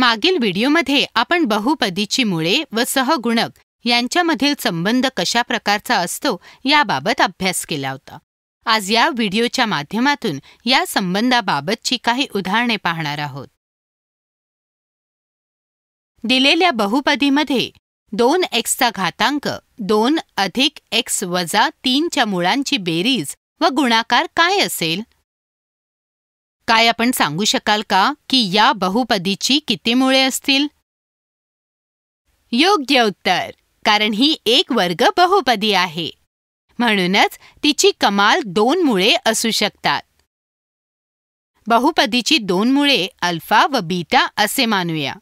मागील व्हिडिओमध्ये आपण बहुपदीची मुळे व सहगुणक यांच्यामधील संबंध कशा प्रकारचा असतो याबाबत अभ्यास केला होता आज या व्हिडिओच्या माध्यमातून या संबंधाबाबतची काही उदाहरणे पाहणार आहोत दिलेल्या बहुपदीमध्ये दोन एक्सचा घातांक दोन अधिक एक्स वजा तीनच्या मुळांची बेरीज व गुणाकार काय असेल काय आपण सांगू शकाल का की या बहुपदीची किती मुळे असतील योग्य उत्तर कारण ही एक वर्ग बहुपदी आहे म्हणूनच तिची कमाल दोन मुळे असू शकतात बहुपदीची दोन मुळे अल्फा व बीटा असे मानूया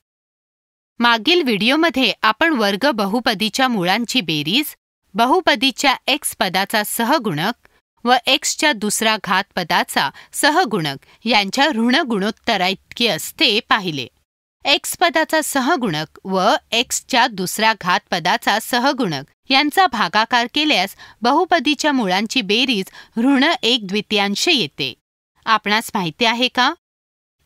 मागील व्हिडिओमध्ये आपण वर्ग बहुपदीच्या मुळांची बेरीज बहुपदीच्या एक्स पदाचा सहगुणक व एक्सच्या दुसरा घात पदाचा सहगुणक यांच्या ऋण गुणोत्तरा असते पाहिले एक्स पदाचा सहगुणक व एक्सच्या दुसऱ्या घात पदाचा सहगुणक यांचा भागाकार केल्यास बहुपदीच्या मुळांची बेरीज ऋण एक द्वितीयांश येते आपणास माहिती आहे का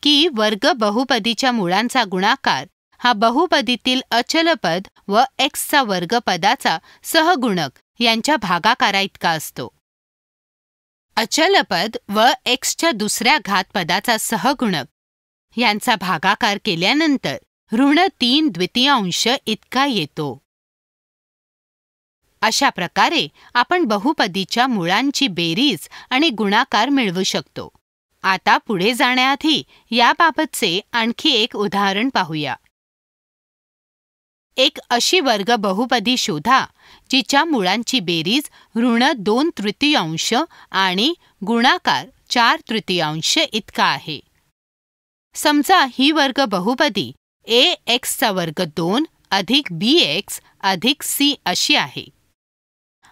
की वर्ग बहुपदीच्या मुळांचा गुणाकार हा बहुपदीतील अचलपद व एक्सचा वर्गपदाचा सहगुणक यांच्या भागाकारा इतका असतो अचलपद व एक्सच्या दुसऱ्या घातपदाचा सहगुणक यांचा भागाकार केल्यानंतर ऋण तीन द्वितीयांश इतका येतो अशा प्रकारे आपण बहुपदीच्या मुळांची बेरीज आणि गुणाकार मिळवू शकतो आता पुढे जाण्याआधी याबाबतचे आणखी एक उदाहरण पाहूया एक अशी वर्ग बहुपदी शोधा जिच्या मुळांची बेरीज ऋण दोन तृतीयांश आणि गुणाकार चार तृतीयांश इतका आहे समजा ही वर्ग बहुपदी ए एक्सचा वर्ग दोन अधिक बी एक्स अधिक सी अशी आहे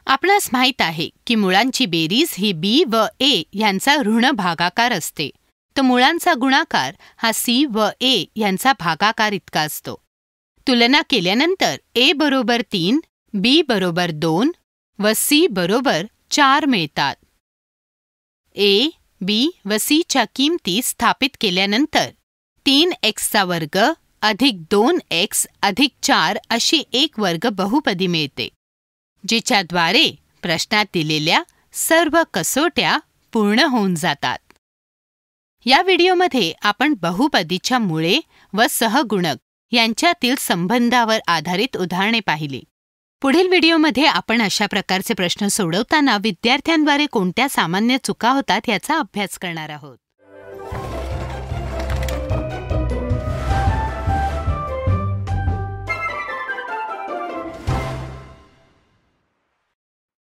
आपणास माहीत आहे की मुळांची बेरीज ही बी व ए यांचा ऋण भागाकार असते तर मुळांचा गुणाकार हा सी व ए यांचा भागाकार इतका असतो तुलना केल्यानंतर ए बरोबर तीन बी बरोबर दोन व सी बरोबर चार मिळतात ए बी व सीच्या किमती स्थापित केल्यानंतर तीन एक्सचा वर्ग अधिक दोन एक्स अधिक चार अशी एक वर्ग बहुपदी मिळते जिच्याद्वारे प्रश्नात दिलेल्या सर्व कसोट्या पूर्ण होऊन जातात या व्हिडिओमध्ये आपण बहुपदीच्या मुळे व सहगुणक यांच्यातील संबंधावर आधारित उदाहरणे पाहिली पुढील व्हिडिओमध्ये आपण अशा प्रकारचे प्रश्न सोडवताना विद्यार्थ्यांद्वारे कोणत्या सामान्य चुका होतात याचा अभ्यास करणार आहोत